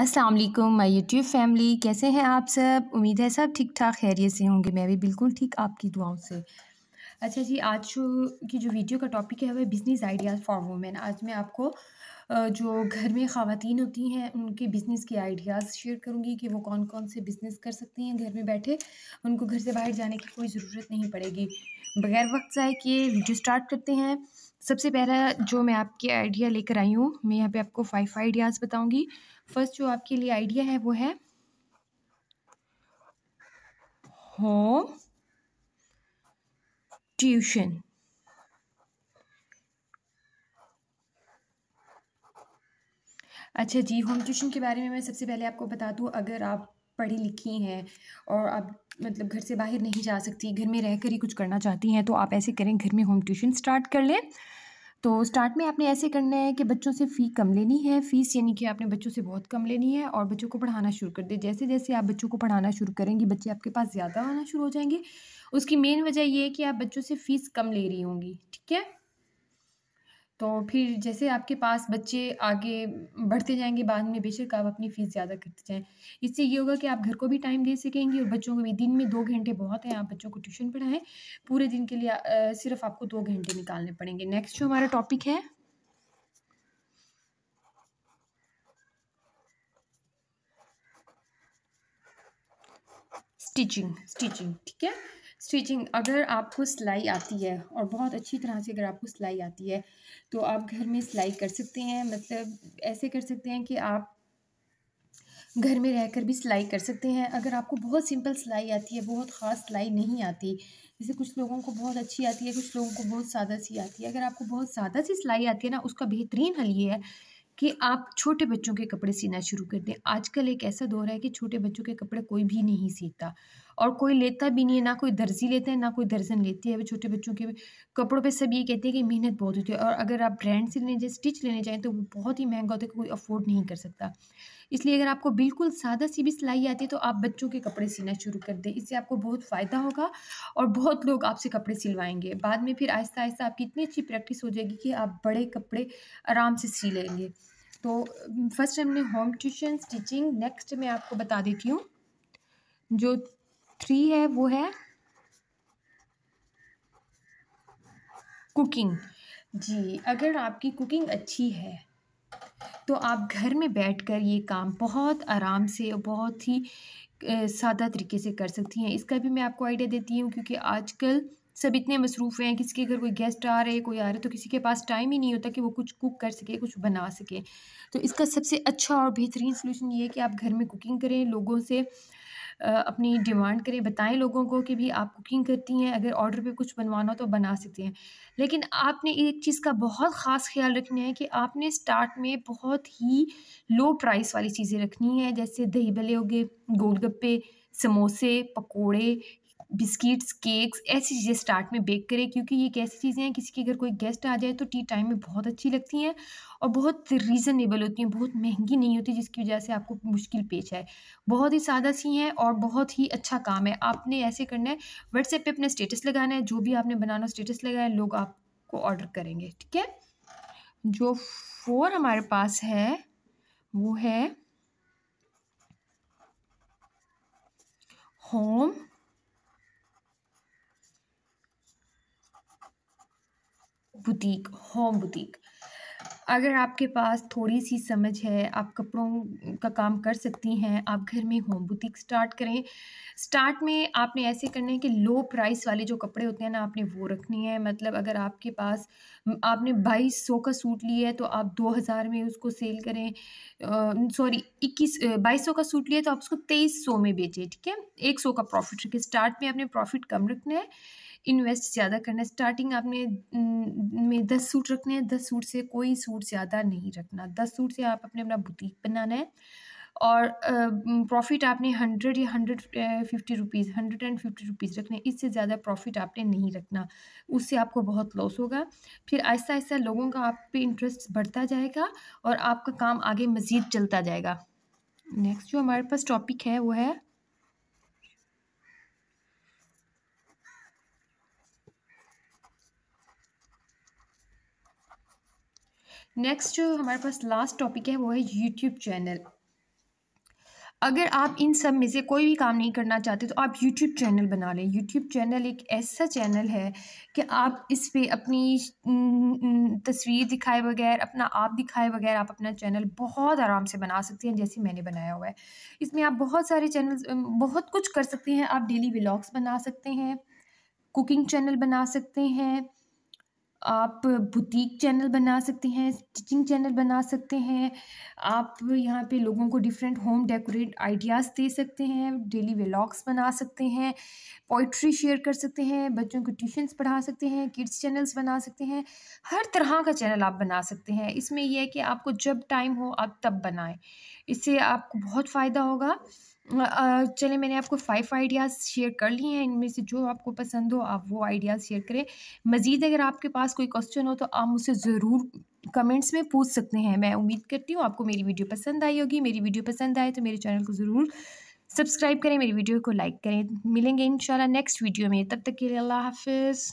अस्सलाम वालेकुम my YouTube family कैसे हैं आप सब उम्मीद है सब ठीक ठाक खैरियत से होंगे मैं भी बिल्कुल ठीक आपकी दुआओं से अच्छा जी आज की जो वीडियो का टॉपिक है वह बिज़नेस आइडियाज़ फॉर वुमेन आज मैं आपको जो घर में ख़वातीन होती हैं उनके बिज़नेस के आइडियाज़ शेयर करूँगी कि वो कौन कौन से बिज़नेस कर सकती हैं घर में बैठे उनको घर से बाहर जाने की कोई ज़रूरत नहीं पड़ेगी बगैर वक्त जाए कि वीडियो स्टार्ट करते हैं सबसे पहला जो मैं आपके आइडिया लेकर आई हूँ मैं यहाँ पे आपको फाइव आइडियाज़ बताऊँगी फर्स्ट जो आपके लिए आइडिया है वो है होम ट्यूशन अच्छा जी होम ट्यूशन के बारे में मैं सबसे पहले आपको बता दूँ अगर आप पढ़ी लिखी हैं और आप मतलब घर से बाहर नहीं जा सकती घर में रहकर ही कुछ करना चाहती हैं तो आप ऐसे करें घर में होम ट्यूशन स्टार्ट कर लें तो स्टार्ट में आपने ऐसे करना है कि बच्चों से फ़ी कम लेनी है फ़ीस यानी कि आपने बच्चों से बहुत कम लेनी है और बच्चों को पढ़ाना शुरू कर दे जैसे जैसे आप बच्चों को पढ़ाना शुरू करेंगे बच्चे आपके पास ज़्यादा आना शुरू हो जाएंगे उसकी मेन वजह ये है कि आप बच्चों से फ़ीस कम ले रही होंगी ठीक है तो फिर जैसे आपके पास बच्चे आगे बढ़ते जाएंगे बाद में बेशक आप अपनी फ़ीस ज़्यादा करते जाएं इससे ये होगा कि आप घर को भी टाइम दे सकेंगे और बच्चों को भी दिन में दो घंटे बहुत हैं आप बच्चों को ट्यूशन पढ़ाएं पूरे दिन के लिए आ, सिर्फ आपको दो घंटे निकालने पड़ेंगे नेक्स्ट जो हमारा टॉपिक है स्टिचिंग स्टिचिंग ठीक है स्टिचिंग अगर आपको सिलाई आती है और बहुत अच्छी तरह से अगर आपको सिलाई आती है तो आप घर में सिलाई कर सकते हैं मतलब ऐसे कर सकते हैं कि आप घर में रहकर भी सिलाई कर सकते हैं अगर आपको बहुत सिंपल सिलाई आती है बहुत ख़ास सिलाई नहीं आती जैसे कुछ लोगों को बहुत अच्छी आती है कुछ लोगों को बहुत सादा सी आती है अगर आपको बहुत सादा सी सिलाई आती है ना उसका बेहतरीन हल ये है कि आप छोटे बच्चों के कपड़े सीना शुरू कर दें आजकल एक ऐसा दौर है कि छोटे बच्चों के कपड़े कोई भी नहीं सीता और कोई लेता भी नहीं है ना कोई दर्जी लेता है ना कोई दर्जन लेती है छोटे बच्चों के कपड़ों पे सब ये कहते हैं कि मेहनत बहुत होती है और अगर आप ब्रांड से लेने जाए स्टिच लेने जाएँ तो वो बहुत ही महंगा होता है कोई अफोर्ड नहीं कर सकता इसलिए अगर आपको बिल्कुल सादा सी भी सिलाई आती है तो आप बच्चों के कपड़े सीना शुरू कर दें इससे आपको बहुत फ़ायदा होगा और बहुत लोग आपसे कपड़े सिलवाएंगे बाद में फिर आहिस्ता आहिस्ता आपकी इतनी अच्छी प्रैक्टिस हो जाएगी कि आप बड़े कपड़े आराम से सी लेंगे तो फर्स्ट हमने होम ट्यूशन स्टिचिंग नेक्स्ट मैं आपको बता देती हूँ जो थ्री है वो है कुकिंग जी अगर आपकी कुकिंग अच्छी है तो आप घर में बैठकर ये काम बहुत आराम से और बहुत ही सादा तरीके से कर सकती हैं इसका भी मैं आपको आइडिया देती हूँ क्योंकि आजकल सब इतने मसरूफ़ हैं किसी के घर कोई गेस्ट आ रहे हैं कोई आ रहे तो किसी के पास टाइम ही नहीं होता कि वो कुछ कुक कर सके कुछ बना सके तो इसका सबसे अच्छा और बेहतरीन सोल्यूशन ये है कि आप घर में कुकिंग करें लोगों से अपनी डिमांड करें बताएं लोगों को कि भी आप कुकिंग करती हैं अगर ऑर्डर पे कुछ बनवाना हो तो बना सकते हैं लेकिन आपने एक चीज़ का बहुत ख़ास ख्याल रखना है कि आपने स्टार्ट में बहुत ही लो प्राइस वाली चीज़ें रखनी है जैसे दही भले हो गए गोलगप्पे समोसे पकोड़े बिस्किट्स केक्स ऐसी चीज़ें स्टार्ट में बेक करें क्योंकि ये कैसी चीज़ें हैं किसी के अगर कोई गेस्ट आ जाए तो टी टाइम में बहुत अच्छी लगती हैं और बहुत रीज़नेबल होती हैं बहुत महंगी नहीं होती जिसकी वजह से आपको मुश्किल पेश आए बहुत ही सादा सी हैं और बहुत ही अच्छा काम है आपने ऐसे करना है व्हाट्सएप पर अपना स्टेटस लगाना है जो भी आपने बनाना स्टेटस लगाया लोग आपको ऑर्डर करेंगे ठीक है जो फोर हमारे पास है वो है होम बुटीक होम बुटीक अगर आपके पास थोड़ी सी समझ है आप कपड़ों का काम कर सकती हैं आप घर में होम बुटीक स्टार्ट करें स्टार्ट में आपने ऐसे करना है कि लो प्राइस वाले जो कपड़े होते हैं ना आपने वो रखने हैं मतलब अगर आपके पास आपने बाईस सौ का सूट लिया है तो आप दो हज़ार में उसको सेल करें सॉरी इक्कीस बाईस सौ का सूट लिया तो आप उसको तेईस सौ में बेचें ठीक है एक सौ का प्रॉफिट रखें स्टार्ट में आपने प्रॉफिट कम रखना है इन्वेस्ट ज़्यादा करना है स्टार्टिंग आपने में दस सूट रखने हैं दस सूट से कोई सूट ज़्यादा नहीं रखना दस सूट से आप अपने अपना बुटीक बनाना है और प्रॉफिट आपने हंड्रेड या hundred fifty rupees hundred and fifty rupees रखने इससे ज़्यादा प्रॉफिट आपने नहीं रखना उससे आपको बहुत लॉस होगा फिर आहिस्ता आहिस्ता लोगों का आप पे इंटरेस्ट बढ़ता जाएगा और आपका काम आगे मज़ीद चलता जाएगा नेक्स्ट जो हमारे पास टॉपिक है वो है नेक्स्ट जो हमारे पास लास्ट टॉपिक है वो है यूट्यूब चैनल अगर आप इन सब में से कोई भी काम नहीं करना चाहते तो आप यूट्यूब चैनल बना लें यूट्यूब चैनल एक ऐसा चैनल है कि आप इस पर अपनी तस्वीर दिखाए बगैर अपना आप दिखाए बगैर आप अपना चैनल बहुत आराम से बना सकते हैं जैसे मैंने बनाया हुआ है इसमें आप बहुत सारे चैनल बहुत कुछ कर सकते हैं आप डेली व्लॉग्स बना सकते हैं कुकिंग चैनल बना सकते हैं आप बुटीक चैनल बना सकते हैं स्टिचिंग चैनल बना सकते हैं आप यहाँ पे लोगों को डिफरेंट होम डेकोरेट आइडियाज़ दे सकते हैं डेली व्लॉग्स बना सकते हैं पोइट्री शेयर कर सकते हैं बच्चों को ट्यूशन्स पढ़ा सकते हैं किड्स चैनल्स बना सकते हैं हर तरह का चैनल आप बना सकते हैं इसमें यह है कि आपको जब टाइम हो आप तब बनाएं इससे आपको बहुत फ़ायदा होगा चले मैंने आपको फ़ाइव आइडियाज़ शेयर कर लिए हैं इनमें से जो आपको पसंद हो आप वो आइडियाज़ शेयर करें मज़ीद अगर आपके पास कोई क्वेश्चन हो तो आप मुझसे ज़रूर कमेंट्स में पूछ सकते हैं मैं उम्मीद करती हूँ आपको मेरी वीडियो पसंद आई होगी मेरी वीडियो पसंद आए तो मेरे चैनल को ज़रूर सब्सक्राइब करें मेरी वीडियो को लाइक करें मिलेंगे इन नेक्स्ट वीडियो में तब तक के लिए अल्लाह हाफिज़